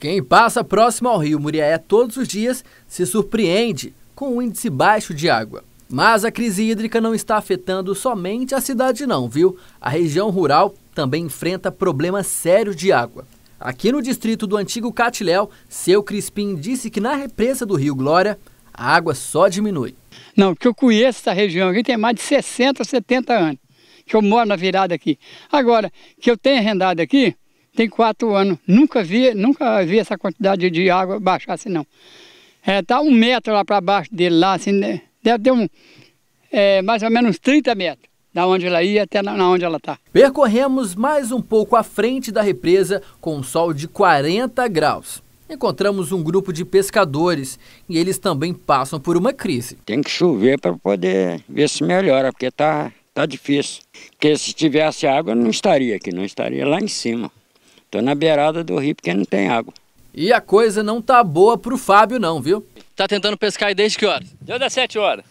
Quem passa próximo ao rio Muriaé todos os dias se surpreende com um índice baixo de água. Mas a crise hídrica não está afetando somente a cidade não, viu? A região rural também enfrenta problemas sérios de água. Aqui no distrito do antigo Catiléu, seu Crispim disse que na represa do Rio Glória, a água só diminui. Não, que eu conheço essa região aqui tem mais de 60, 70 anos, que eu moro na virada aqui. Agora, que eu tenho arrendado aqui, tem quatro anos. Nunca vi, nunca vi essa quantidade de água baixar assim não. É, tá um metro lá para baixo dele lá, assim, né? deve ter um, é, mais ou menos 30 metros. Da onde ela ia até na, na onde ela está. Percorremos mais um pouco à frente da represa com um sol de 40 graus. Encontramos um grupo de pescadores e eles também passam por uma crise. Tem que chover para poder ver se melhora, porque tá, tá difícil. Porque se tivesse água, não estaria aqui, não estaria lá em cima. Estou na beirada do rio porque não tem água. E a coisa não tá boa pro Fábio não, viu? Tá tentando pescar aí desde que horas? Deu das sete horas.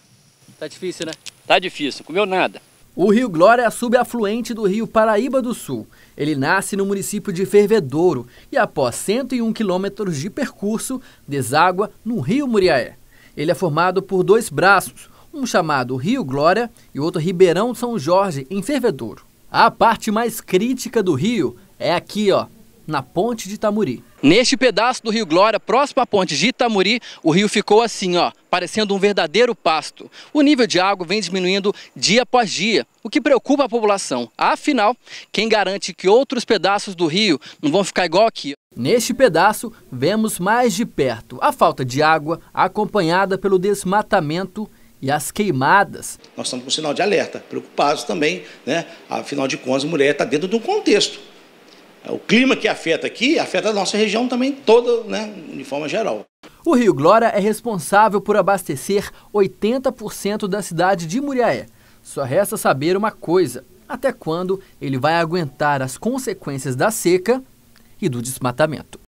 Tá difícil, né? Tá difícil, comeu nada. O Rio Glória é subafluente do Rio Paraíba do Sul. Ele nasce no município de Fervedouro e, após 101 quilômetros de percurso, deságua no Rio Muriaé. Ele é formado por dois braços, um chamado Rio Glória e outro Ribeirão São Jorge, em Fervedouro. A parte mais crítica do rio é aqui, ó, na ponte de Itamuri. Neste pedaço do Rio Glória, próximo à ponte de Itamuri, o rio ficou assim, ó, parecendo um verdadeiro pasto. O nível de água vem diminuindo dia após dia, o que preocupa a população. Afinal, quem garante que outros pedaços do rio não vão ficar igual aqui? Neste pedaço, vemos mais de perto a falta de água acompanhada pelo desmatamento e as queimadas. Nós estamos com um sinal de alerta, preocupados também, né? Afinal de contas, a mulher está dentro de um contexto o clima que afeta aqui afeta a nossa região também toda, né, de forma geral. O Rio Glória é responsável por abastecer 80% da cidade de Muriaé. Só resta saber uma coisa: até quando ele vai aguentar as consequências da seca e do desmatamento.